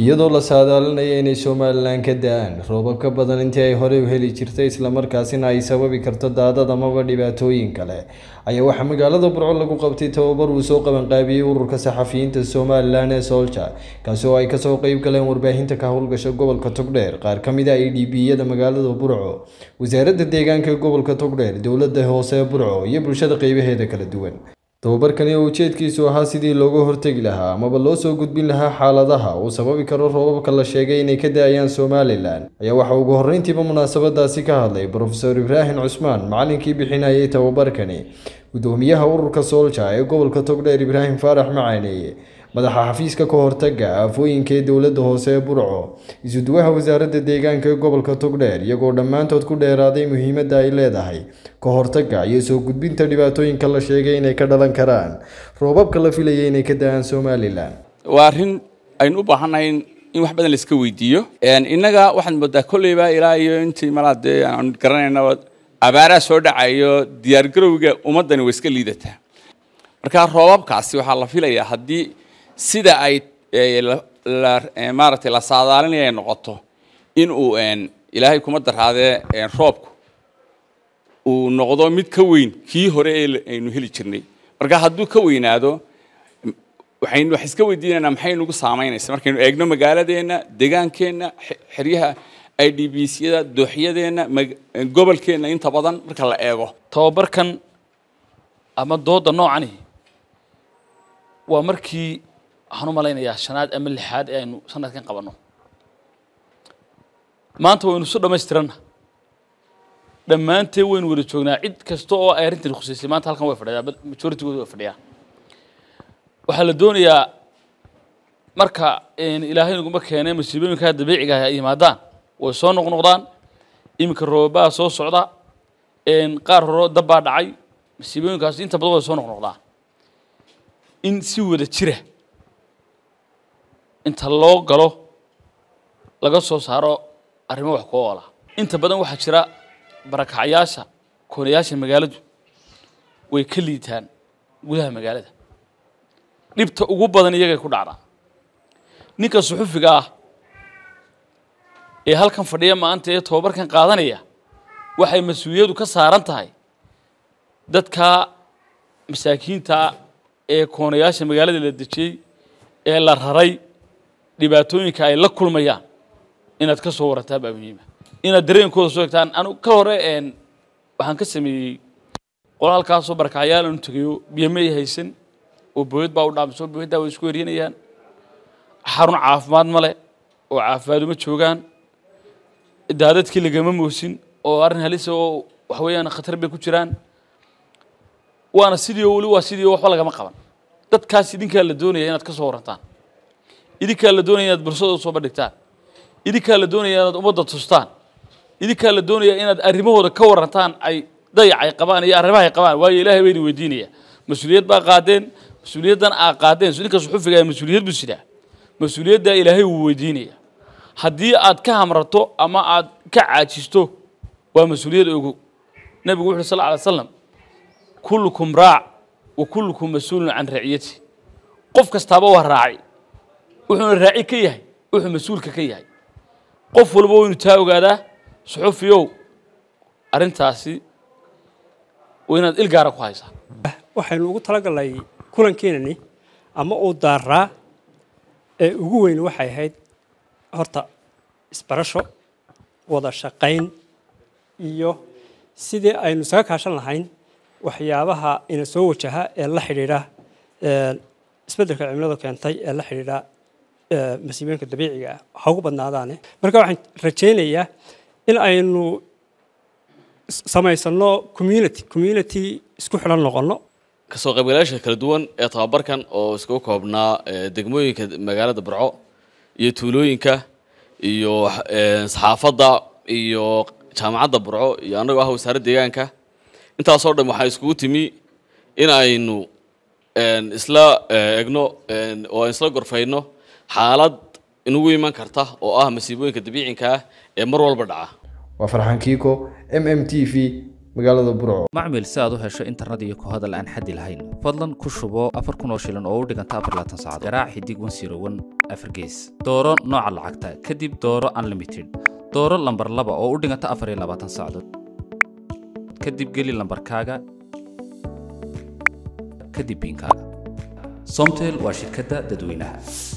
iyadoo la saadaalinaya inay somalilan ka da-aan roobab ka badan intii ay horey u heli jirtay islamarkaasina ay sababi karto daadad amaba dhibaatooyin kale ayaa waxaa magaalada burco lagu qabtay tababar uu soo qabanqaabiyey ururka saxafiyiinta somalilan ee solja kaasi oo ay kasoo qeyb galeen warbaahinta ka howlgasha gobolka togdheer qaar ka mida ah i d b yada magaalada burco wasaaradda deegaanka ee gobolka togdheer dowlada hoose burco iyo bulshada qeybaheeda kala duwan tababarkani oo ujeedkiisu ahaa sidii looga hortegi lahaa amaba loo soo gudbin lahaa xaaladaha uu sababi karo roobabka la sheegay inay ka da-ayaan somalilan ayaa waxaa ugu horreyntiiba munaasabadaasi ka hadlay brofesor ibraahim cusmaan macalinkii bixinayay tababarkani guddoomiyaha ururka soolja ee gobolka togdheer ibraahim faarax macaaneeye madaxa xafiiska ka hortaga aafooyinkee dowladda hoose ee burco isuduwaha wasaaradda deegaanka ee gobolka tugdheer iyagoo dhammaantood ku dheeraaday muhiimadda ay leedahay ka hortagga iyo soo gudbinta dhibaatooyinka la sheegay inay ka dhalan karaan roobabka la filaya inay ka da-aan somalilan waa arrin aynu u baahannahay in wax badan laiska weydiiyo innaga waxaad moodaa kolleyba ilaa iyo intii malaa dee aan garanayna abaaraha soo dhacayo diyaargarowga ummaddani way iska liidataa marka roobabkaasi waxaa la filayaa haddii sida ay maaratay eh, la eh, saadaalinay ay noqoto inuu eh, ilaahay kuma daraadee roobku uu noqdo mid ka weyn kii hore aynu heli jirnay marka hadduu ka weynaado waxaynu wax iska weydiinaynaa maxay nagu saamaynaysa markaynu eegno magaaladeenna degaankeenna xeryaha i d b c yada dooxyadeenna gobolkeenna inta badan marka la eego tababarkan ama dooda noocani waa markii waxaan u malaynayaa shanaad ama lixaad ee aynu sanadkan qabanno maanta waynu isu dhammaystiranna dhammaantee waynu wada joognaa cid kasta oo ay arrintan khuseysay maanta halkan way fadhidaa majoritigooda way fadhiyaa waxaa la doonayaa marka ilaahay naguma keenay masiibooyinkaa dabiiciga ah ay yimaadaan way soo noqnoqdaan iminka roobabaa soo socda qaar horo dabbaa dhacay masiibooyinkaas inta badan way soo noqnoqdaan in si wada jira inta loo galo laga soo saaro arrimo wax ku oola inta badan waxaa jira barakacyaasha koonayaasha magaaladu way ka liitaan gudaha magaalada dhibta ugu badan iyagay ku dhacdaa ninka suxufiga ah ee halkan fadhiya maanta ee tobabarkan qaadanaya waxay mas-uuliyadu ka saaran tahay dadka masaakiinta ah ee koonayaasha magaalada la dejiyey ee la raray dhibaatooyinka ay la kulmayaan inaad ka soo warataa baa muhiima inaad dareenkooda soo egtaan anu ka hore waxaan ka sameeyey qola halkaasoo barkacyaalaanu tegayo biyomey haysan oo booyad baa u dhaamso booyaddaa way isku eryanayaan xarun caafimaad ma leh oo caafimaad uma joogaan daadadkii lagama moosin oo arrin halisa oo waxa weeyaan khatar bay ku jiraan waana sidii oo weli waa sidii oo waxba lagama qaban dadkaas idinkaa la doonaya inaad ka soo warantaan idinkaa la doonaya inaad bulshada u soo bandhigtaan idinkaa la doonaya inaad ummadda tustaan idinkaa la doonaya inaad arrimahooda ka warantaan ay dayac ay qabaan iyo arrimaha ay qabaan waayo ilaahay bayna weydiinaya mas-uuliyad baa qaadeen mas-uuliyaddan aa qaadeen ninka suxufiga mas-uuliyad buu sidaa mas-uuliyaddaa ilaahay wuu weydiinaya haddii aad ka hamrato ama aad ka caajisto waa mas-uuliyad ogow nabigu wuxuu sal alay slam kullukum raac wa kullukum mas-uulun can raciyati qof kastaaba waa raacay wuxuuna raaci ka yahay wuxuu mas-uulka ka yahay qof walba waynu taa ogaadaa suxufiyow arrintaasi inaad ilgaara ku haysaa waxaynu ugu talagallay kulankeenani ama uu daaraa ee ugu weyn waxay ahayd horta isbarasho wada shaqayn iyo sidii aynu isaga kaashan lahayn waxyaabaha ina soo wajaha ee la xidhiidha isbeddelka cimiladu keentay ee la xidhiidha masiibooyinka dabiiciga ah ha badnaadaane marka waxaan rajaynayaa in aynu samaysano community community isku xilan noqono kasoo qaybgalayaasha kala duwan ee tababarkan oo iskugu koobnaa degmooyinka magaalada barco iyo tuulooyinka iyo saxaafadda iyo jaamacadda barco iyo annagoo ah wasaarad deegaanka intaasoo dhan waxaa iskugu timi in aynu isla egno oo isla gorfayno xaalad inugu iman karta oo ah masiibooyinka dabiicinka ah ee mar walba dhaca waa farxaan kiiko m m t v magaalada burco macmil si aad u hesho internet iyo kuhadal aan xaddi lahayn fadlan ku shubo afar kun oo shilan oo u dhiganta afar laatan saacadood garaac xidig wan siro wan afar gees dooro nooca lacagta kadib dooro unlimited dooro lambar laba oo u dhiganta afar iyo labaatan saacadood kadib geli lambarkaaga kadib biinkaaga somtel waa shirkadda dadweynaha